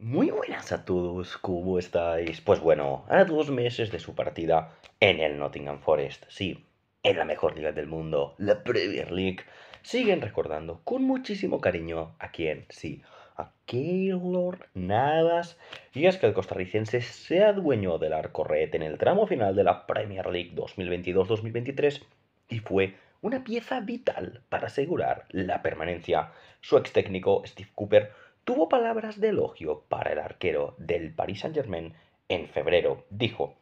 Muy buenas a todos, ¿cómo estáis? Pues bueno, a dos meses de su partida en el Nottingham Forest, sí, en la mejor liga del mundo, la Premier League, siguen recordando con muchísimo cariño a quien, sí, a Keylor Navas. Y es que el costarricense se adueñó del arco red en el tramo final de la Premier League 2022-2023 y fue una pieza vital para asegurar la permanencia. Su ex técnico, Steve Cooper, tuvo palabras de elogio para el arquero del Paris Saint-Germain en febrero. Dijo,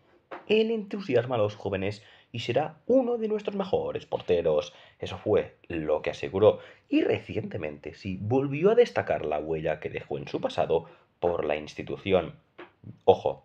él entusiasma a los jóvenes y será uno de nuestros mejores porteros. Eso fue lo que aseguró. Y recientemente sí volvió a destacar la huella que dejó en su pasado por la institución. Ojo,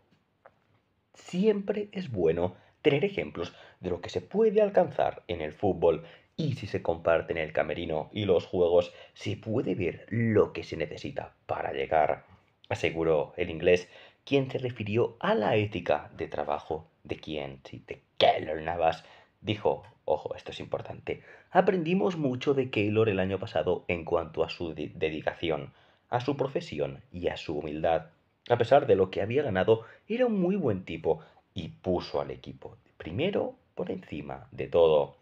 siempre es bueno tener ejemplos de lo que se puede alcanzar en el fútbol y si se comparten el camerino y los juegos se puede ver lo que se necesita para llegar, aseguró el inglés, quien se refirió a la ética de trabajo de quien, si de Keylor Navas, dijo, ojo, esto es importante, aprendimos mucho de Keller el año pasado en cuanto a su dedicación, a su profesión y a su humildad. A pesar de lo que había ganado, era un muy buen tipo y puso al equipo primero por encima de todo.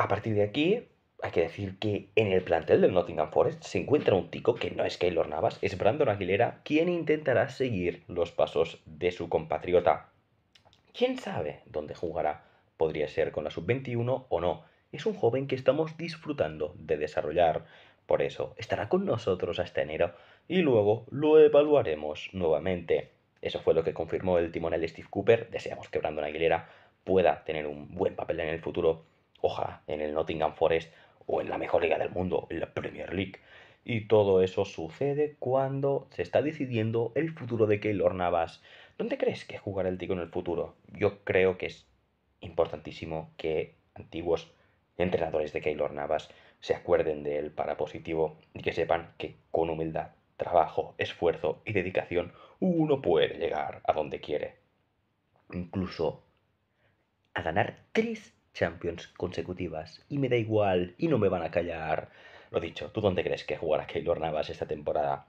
A partir de aquí, hay que decir que en el plantel del Nottingham Forest se encuentra un tico que no es Keylor Navas, es Brandon Aguilera, quien intentará seguir los pasos de su compatriota. ¿Quién sabe dónde jugará? Podría ser con la sub-21 o no. Es un joven que estamos disfrutando de desarrollar. Por eso, estará con nosotros hasta enero y luego lo evaluaremos nuevamente. Eso fue lo que confirmó el timonel Steve Cooper. Deseamos que Brandon Aguilera pueda tener un buen papel en el futuro ojalá, en el Nottingham Forest o en la mejor liga del mundo, en la Premier League. Y todo eso sucede cuando se está decidiendo el futuro de Keylor Navas. ¿Dónde crees que jugará el Tico en el futuro? Yo creo que es importantísimo que antiguos entrenadores de Keylor Navas se acuerden de él para positivo y que sepan que con humildad, trabajo, esfuerzo y dedicación uno puede llegar a donde quiere. Incluso a ganar tres Champions consecutivas y me da igual y no me van a callar. Lo dicho, ¿tú dónde crees que jugará Keylor Navas esta temporada?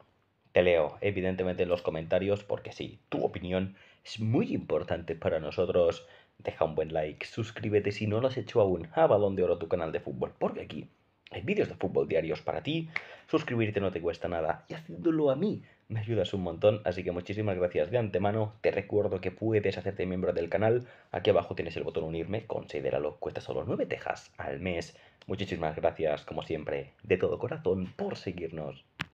Te leo, evidentemente, en los comentarios porque sí, tu opinión es muy importante para nosotros. Deja un buen like, suscríbete si no lo has hecho aún, a Balón de Oro tu canal de fútbol, porque aquí hay vídeos de fútbol diarios para ti. Suscribirte no te cuesta nada. Y haciéndolo a mí me ayudas un montón. Así que muchísimas gracias de antemano. Te recuerdo que puedes hacerte miembro del canal. Aquí abajo tienes el botón unirme. Considéralo. Cuesta solo 9 tejas al mes. Muchísimas gracias, como siempre, de todo corazón por seguirnos.